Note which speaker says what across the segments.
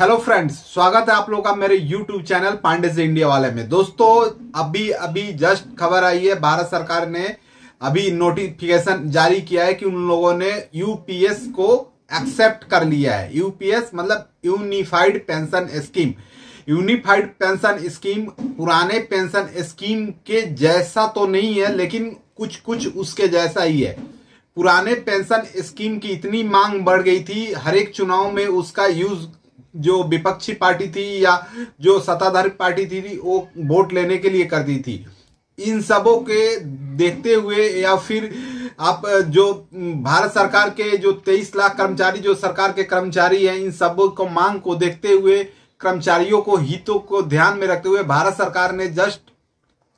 Speaker 1: hello friends स्वागत है आप लोग का मेरे यूट्यूब चैनल पांडे से इंडिया वाले में दोस्तों अभी अभी जस्ट खबर आई है भारत सरकार ने अभी नोटिफिकेशन जारी किया है कि उन लोगों ने यूपीएस को एक्सेप्ट कर लिया है यूपीएस मतलब unified pension scheme unified pension scheme पुराने पेंशन स्कीम के जैसा तो नहीं है लेकिन कुछ कुछ उसके जैसा ही है पुराने पेंशन स्कीम की इतनी मांग बढ़ गई थी हर एक चुनाव में उसका यूज जो विपक्षी पार्टी थी या जो सत्ताधारी पार्टी थी वो वोट लेने के लिए कर दी थी इन सबों के देखते हुए या फिर आप जो भारत सरकार के जो 23 लाख कर्मचारी जो सरकार के कर्मचारी हैं इन सब को मांग को देखते हुए कर्मचारियों को हितों को ध्यान में रखते हुए भारत सरकार ने जस्ट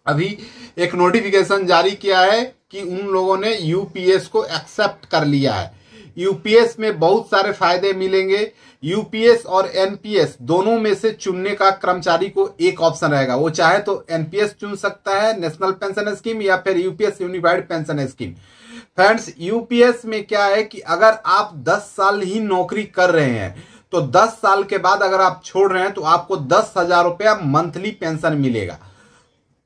Speaker 1: अभी एक नोटिफिकेशन जारी किया है कि उन लोगों ने यूपीएस को एक्सेप्ट कर लिया है यूपीएस में बहुत सारे फायदे मिलेंगे यूपीएस और एनपीएस दोनों में से चुनने का कर्मचारी को एक ऑप्शन रहेगा वो चाहे तो एनपीएस चुन सकता है नेशनल पेंशन स्कीम या फिर UPS unified pension scheme friends UPS में क्या है कि अगर आप 10 साल ही नौकरी कर रहे हैं तो 10 साल के बाद अगर आप छोड़ रहे हैं तो आपको दस हजार रुपया मंथली पेंशन मिलेगा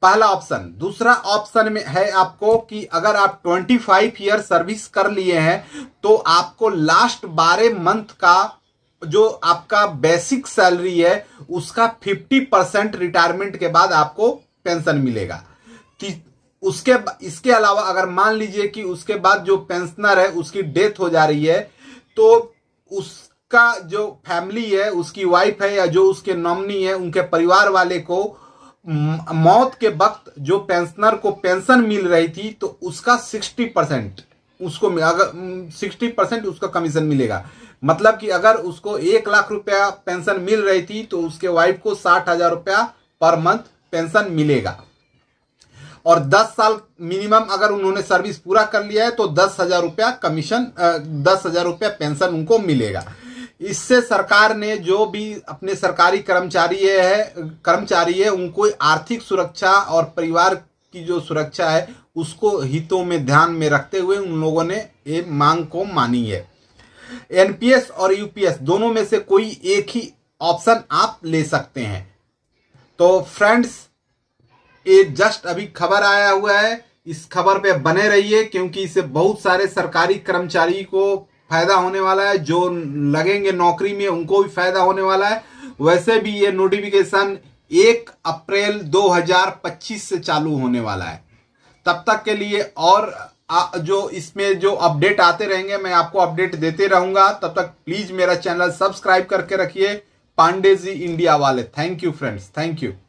Speaker 1: पहला ऑप्शन दूसरा ऑप्शन में है आपको कि अगर आप 25 ईयर सर्विस कर लिए हैं तो आपको लास्ट बारह मंथ का जो आपका बेसिक सैलरी है उसका 50 परसेंट रिटायरमेंट के बाद आपको पेंशन मिलेगा उसके इसके अलावा अगर मान लीजिए कि उसके बाद जो पेंशनर है उसकी डेथ हो जा रही है तो उसका जो फैमिली है उसकी वाइफ है या जो उसके नॉमनी है उनके परिवार वाले को मौत के वक्त जो पेंशनर को पेंशन मिल रही थी तो उसका सिक्सटी परसेंट उसको अगर सिक्सटी परसेंट उसका कमीशन मिलेगा मतलब कि अगर उसको एक लाख रुपया पेंशन मिल रही थी तो उसके वाइफ को साठ हजार रुपया पर मंथ पेंशन मिलेगा और 10 साल मिनिमम अगर उन्होंने सर्विस पूरा कर लिया है तो दस हजार रुपया कमीशन दस हजार रुपया पेंशन उनको मिलेगा इससे सरकार ने जो भी अपने सरकारी कर्मचारी है कर्मचारी है उनको आर्थिक सुरक्षा और परिवार की जो सुरक्षा है उसको हितों में ध्यान में रखते हुए उन लोगों ने ये मांग को मानी है एनपीएस और यूपीएस दोनों में से कोई एक ही ऑप्शन आप ले सकते हैं तो फ्रेंड्स ये जस्ट अभी खबर आया हुआ है इस खबर पे बने रहिए क्योंकि इसे बहुत सारे सरकारी कर्मचारी को फायदा होने वाला है जो लगेंगे नौकरी में उनको भी फायदा होने वाला है वैसे भी ये नोटिफिकेशन एक अप्रैल 2025 से चालू होने वाला है तब तक के लिए और जो इसमें जो अपडेट आते रहेंगे मैं आपको अपडेट देते रहूंगा तब तक प्लीज मेरा चैनल सब्सक्राइब करके रखिए पांडे जी इंडिया वाले thank you friends thank you